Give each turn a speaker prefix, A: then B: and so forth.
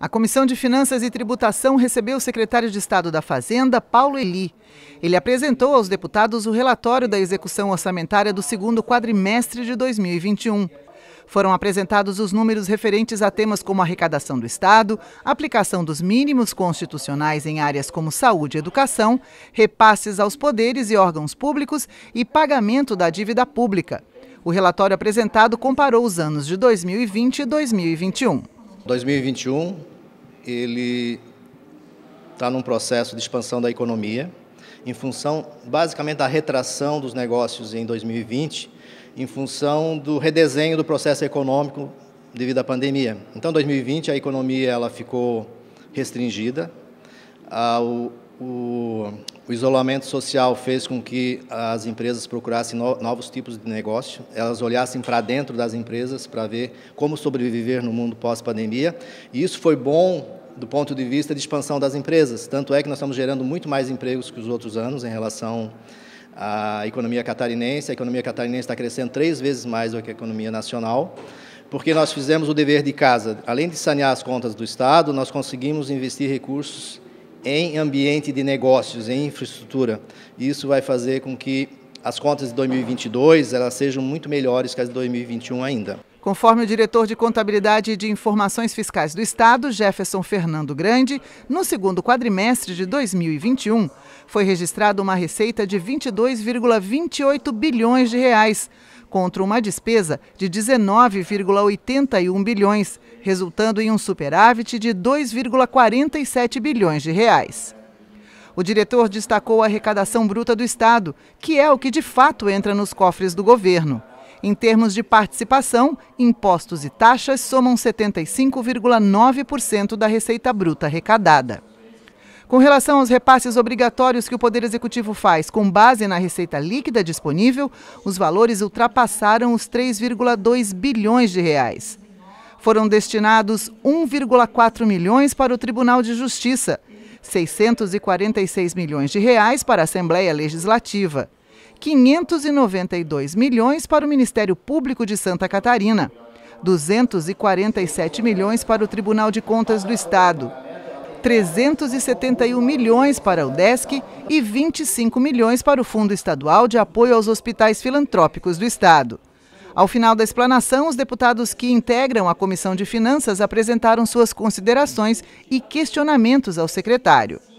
A: A Comissão de Finanças e Tributação recebeu o secretário de Estado da Fazenda, Paulo Eli. Ele apresentou aos deputados o relatório da execução orçamentária do segundo quadrimestre de 2021. Foram apresentados os números referentes a temas como arrecadação do Estado, aplicação dos mínimos constitucionais em áreas como saúde e educação, repasses aos poderes e órgãos públicos e pagamento da dívida pública. O relatório apresentado comparou os anos de 2020 e 2021. 2021 ele está num processo de expansão da economia,
B: em função basicamente da retração dos negócios em 2020, em função do redesenho do processo econômico devido à pandemia. Então, 2020 a economia ela ficou restringida, a, o, o, o isolamento social fez com que as empresas procurassem novos tipos de negócio, elas olhassem para dentro das empresas para ver como sobreviver no mundo pós-pandemia. E isso foi bom do ponto de vista de expansão das empresas. Tanto é que nós estamos gerando muito mais empregos que os outros anos em relação à economia catarinense. A economia catarinense está crescendo três vezes mais do que a economia nacional porque nós fizemos o dever de casa. Além de sanear as contas do Estado, nós conseguimos investir recursos em ambiente de negócios, em infraestrutura. Isso vai fazer com que as contas de 2022 elas sejam muito
A: melhores que as de 2021 ainda. Conforme o diretor de Contabilidade e de Informações Fiscais do Estado, Jefferson Fernando Grande, no segundo quadrimestre de 2021, foi registrada uma receita de 22,28 bilhões de reais, contra uma despesa de 19,81 bilhões, resultando em um superávit de 2,47 bilhões de reais. O diretor destacou a arrecadação bruta do Estado, que é o que de fato entra nos cofres do governo. Em termos de participação, impostos e taxas somam 75,9% da receita bruta arrecadada. Com relação aos repasses obrigatórios que o Poder Executivo faz com base na receita líquida disponível, os valores ultrapassaram os 3,2 bilhões de reais. Foram destinados 1,4 milhões para o Tribunal de Justiça, 646 milhões de reais para a Assembleia Legislativa, 592 milhões para o Ministério Público de Santa Catarina, 247 milhões para o Tribunal de Contas do Estado, 371 milhões para o DESC e 25 milhões para o Fundo Estadual de Apoio aos Hospitais Filantrópicos do Estado. Ao final da explanação, os deputados que integram a Comissão de Finanças apresentaram suas considerações e questionamentos ao secretário.